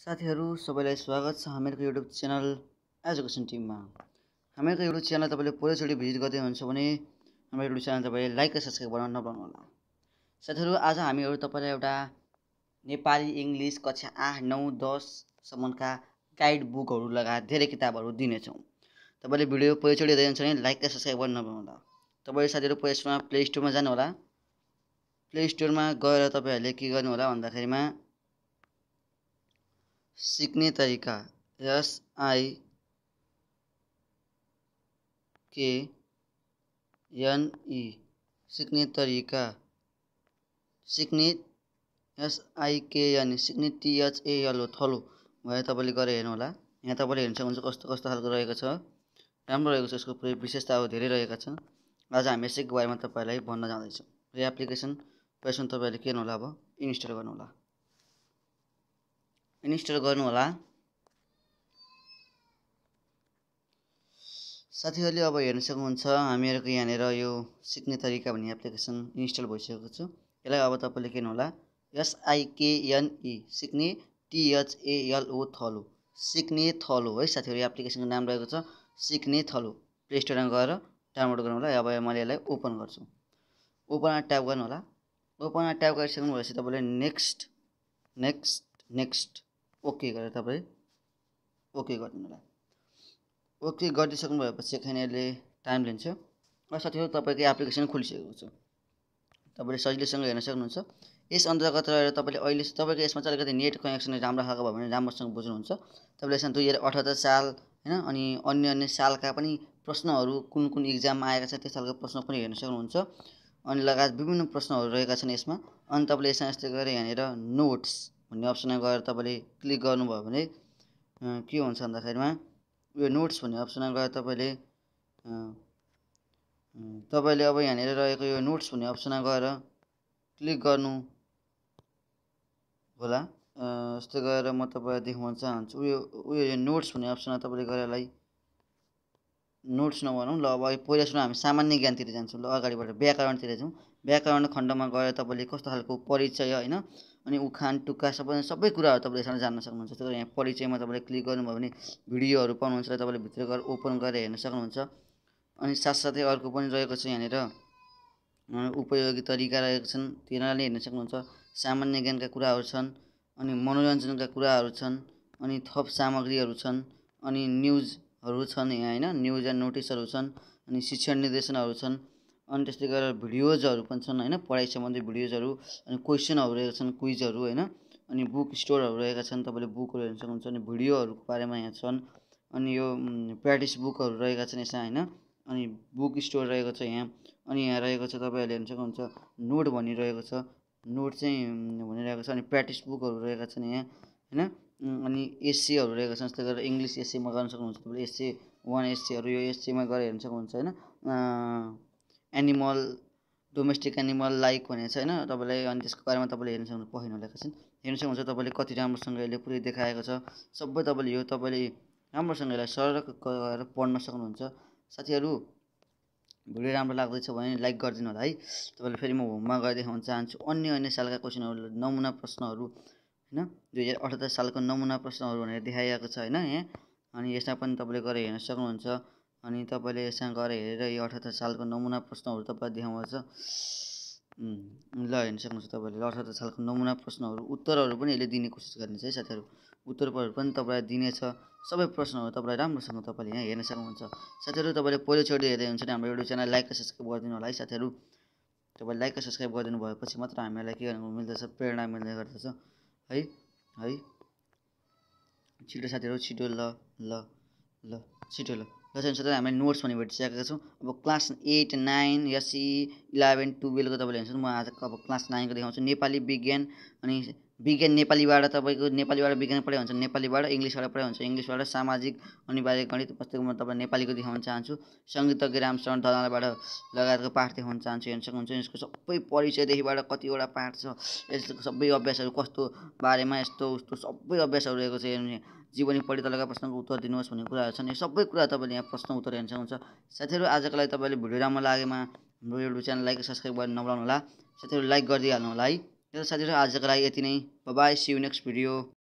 साथीहरू सबैलाई स्वागत छ हामीहरूको युट्युब च्यानल एजुकेसन टिममा हामीहरूको युट्युब च्यानल तपाईँले पहिलोचोटि भिजिट गर्दै हुनुहुन्छ भने हाम्रो युट्युब च्यानल तपाईँले लाइक र सब्सक्राइब गर्न होला साथीहरू आज हामीहरू तपाईँलाई एउटा नेपाली इङ्ग्लिस कक्षा आठ नौ दससम्मका गाइड बुकहरू लगायत धेरै किताबहरू दिनेछौँ तपाईँले भिडियो पहिलोचोटि हेर्दै हुन्छ भने लाइक र सब्सक्राइब गर्न होला तपाईँ साथीहरू पहिलोमा प्ले स्टोरमा जानुहोला प्ले स्टोरमा गएर तपाईँहरूले के गर्नुहोला भन्दाखेरिमा सिक्ने तरिका S I K N E सिक्ने तरिका सिक्ने एस आई के एन सिक्ने ए हो थलो भएर तपाईँले गरेर हेर्नुहोला यहाँ तपाईँले हेर्नु सक्नुहुन्छ कस्तो कस्तो खालको रहेको छ राम्रो रहेको छ यसको विशेषताहरू धेरै रहेका छन् आज हामी यसैको बारेमा तपाईँलाई भन्न जाँदैछौँ यो एप्लिकेसन पेसन तपाईँहरूले के होला अब इन्स्टल गर्नुहोला इन्स्टल गर्नुहोला साथीहरूले अब हेर्न सक्नुहुन्छ हामीहरूको यहाँनिर यो सिक्ने तरिका भन्ने एप्लिकेसन इन्स्टल भइसकेको छु यसलाई अब तपाईँले के होला एसआइकेएनई e, सिक्ने टिएचएलओ थलो सिक्ने थलो है साथीहरू एप्लिकेसनको नाम रहेको छ सिक्ने थलो प्ले स्टोरमा गएर डाउनलोड गर्नु होला अब मैले यसलाई ओपन गर्छु ओपनमा ट्याप गर्नु होला ओपनमा ट्याप गरिसक्नु भएपछि तपाईँले नेक्स्ट नेक्स्ट नेक्स्ट ओके गरेर तपाईँ ओके गरिदिनु होला ओके गरिदिइसक्नु भएपछि यहाँनिरले टाइम लिन्छ र साथीहरू तपाईँको एप्लिकेसन खोलिसकेको छ तपाईँले सजिलैसँग हेर्न सक्नुहुन्छ यस अन्तर्गत रहेर तपाईँले अहिले तपाईँको यसमा चाहिँ अलिकति नेट कनेक्सन राम्रो खालको भयो भने राम्रोसँग बुझ्नुहुन्छ तपाईँले यसमा दुई हजार अठहत्तर साल होइन अनि अन्य अन्य सालका पनि प्रश्नहरू कुन कुन इक्जाममा आएका छन् त्यस खालको प्रश्न पनि हेर्न सक्नुहुन्छ अनि लगायत विभिन्न प्रश्नहरू रहेका छन् यसमा अनि तपाईँले यसमा यस्तै गरेर यहाँनिर नोट्स भन्ने अप्सनमा गएर तपाईँले क्लिक गर्नुभयो भने के हुन्छ भन्दाखेरिमा यो नोट्स भन्ने अप्सनमा गएर तपाईँले तपाईँले अब यहाँनिर रहेको यो नोट्स भन्ने अप्सनमा गएर क्लिक गर्नु होला जस्तो गएर म तपाईँलाई देखाउन चाहन्छु उयो उयो यो नोट्स भन्ने अप्सनमा तपाईँले गएर नोट्स नभनौँ ल अब पहिलासम्म हामी सामान्य ज्ञानतिर जान्छौँ ल अगाडिबाट व्याकरणतिर जाउँ व्याकरण खण्डमा गएर तपाईँले कस्तो खालको परिचय होइन अनि उखान टुक्का सबै सबै कुराहरू तपाईँले यसमा जान्न सक्नुहुन्छ तर यहाँ परिचयमा तपाईँले क्लिक गर्नुभयो भने भिडियोहरू पाउनुहुन्छ र तपाईँले भित्र गएर ओपन गरेर हेर्न सक्नुहुन्छ अनि साथसाथै अर्को पनि रहेको छ यहाँनिर उपयोगी तरिका रहेको छन् तिनीहरूले हेर्न सक्नुहुन्छ सामान्य ज्ञानका कुराहरू छन् अनि मनोरञ्जनका कुराहरू छन् अनि थप सामग्रीहरू छन् अनि न्युजहरू छन् यहाँ होइन न्युज एन्ड नोटिसहरू छन् अनि शिक्षण निर्देशनहरू छन् अनि त्यस्तै गरेर भिडियोजहरू पनि छन् होइन पढाइ सम्बन्धी भिडियोजहरू अनि क्वेसनहरू रहेका छन् क्विजहरू होइन अनि बुक स्टोरहरू रहेका छन् तपाईँले बुकहरू हेर्न सक्नुहुन्छ अनि भिडियोहरूको बारेमा यहाँ छन् अनि यो प्र्याक्टिस बुकहरू रहेका छन् यसमा होइन अनि बुक स्टोर रहेको छ यहाँ अनि यहाँ रहेको छ तपाईँहरूले हेर्न सक्नुहुन्छ नोट भनिरहेको छ नोट चाहिँ भनिरहेको छ अनि प्र्याक्टिस बुकहरू रहेका छन् यहाँ होइन अनि एससीहरू रहेका छन् जस्तै गरेर इङ्ग्लिस एससीमा गर्न सक्नुहुन्छ तपाईँले एससी वान एससीहरू यो एससीमा गरेर हेर्न सक्नुहुन्छ होइन एनिमल डोमेस्टिक एनिमल लाइक हुनेछ होइन तपाईँलाई अनि त्यसको बारेमा तपाईँले हेर्न सक्नु पहिलो लेखा चाहिँ हेर्न सक्नुहुन्छ तपाईँले कति राम्रोसँग यसले पुरै देखाएको छ सबै तपाईँले यो तपाईँले राम्रोसँग यसलाई सरक गरेर पढ्न सक्नुहुन्छ साथीहरू भिडियो राम्रो लाग्दैछ भने लाइक गरिदिनु होला है तपाईँले फेरि म होममा गएर देखाउन चाहन्छु अन्य अन्य सालका क्वेसनहरू नमुना प्रश्नहरू होइन दुई हजार अठहत्तर सालको नमुना प्रश्नहरू भनेर देखाइएको छ होइन यहाँ अनि यसमा पनि तपाईँले गरेर हेर्न सक्नुहुन्छ अनि तपाईँले यसमा गएर हेरेर यो अठहत्तर सालको नमुना प्रश्नहरू तपाईँ देखाउँछ ल हेर्न सक्नुहुन्छ तपाईँले अठहत्तर सालको नमुना प्रश्नहरू उत्तरहरू पनि यसले दिने कोसिस गर्नेछ है साथीहरू उत्तरहरू पनि तपाईँलाई दिनेछ सबै प्रश्नहरू तपाईँलाई राम्रोसँग तपाईँले यहाँ हेर्न सक्नुहुन्छ साथीहरू तपाईँले पहिलोचोटि हेर्दै हुन्छ नि हाम्रो युट्युब च्यानल लाइक र सब्सक्राइब गरिदिनु होला है साथीहरू तपाईँले लाइक र सब्सक्राइब गरिदिनु भएपछि मात्र हामीलाई के गर्नु मिल्दछ प्रेरणा मिल्ने गर्दछ है है छिटो साथीहरू छिटो ल ल ल छिटो ल जसरी हुन्छ हामीले नोट्स भन्ने भेटिसकेका छौँ अब class eight nine SC eleven टुवेल्भको तपाईँले हेर्नुहुन्छ म आज अब क्लास नाइनको देखाउँछु नेपाली विज्ञान अनि विज्ञान नेपालीबाट तपाईँको नेपालीबाट विज्ञान पढाइ हुन्छ नेपालीबाट इङ्ग्लिसबाट पढाइ हुन्छ इङ्ग्लिसबाट सामाजिक अनिवार्य गणित पुस्तक म तपाईँलाई नेपालीको देखाउन चाहन्छु सङ्गीतज्ञ रामचरण दलालबाट लगायतको पाठ देखाउन चाहन्छु हेर्न सक्नुहुन्छ यसको सबै परिचयदेखिबाट कतिवटा पाठ छ यसको सबै अभ्यासहरू कस्तो बारेमा यस्तो उस्तो सबै अभ्यासहरू रहेको छ हेर्नु जीवनी पढी तलका प्रश्नको उत्तर दिनुहोस् भन्ने कुराहरू छन् यो सबै कुरा तपाईँले यहाँ प्रश्न उत्तर हेर्न सक्नुहुन्छ साथीहरू आजको लागि तपाईँले भिडियो राम्रो लागेमा हाम्रो युट्युब च्यानल लाइक सब्सक्राइब गरेर नबलाउनु होला साथीहरू लाइक गरिदिइहाल्नु होला है चलो तो साथियों आज तक आई इतनी bye see you next video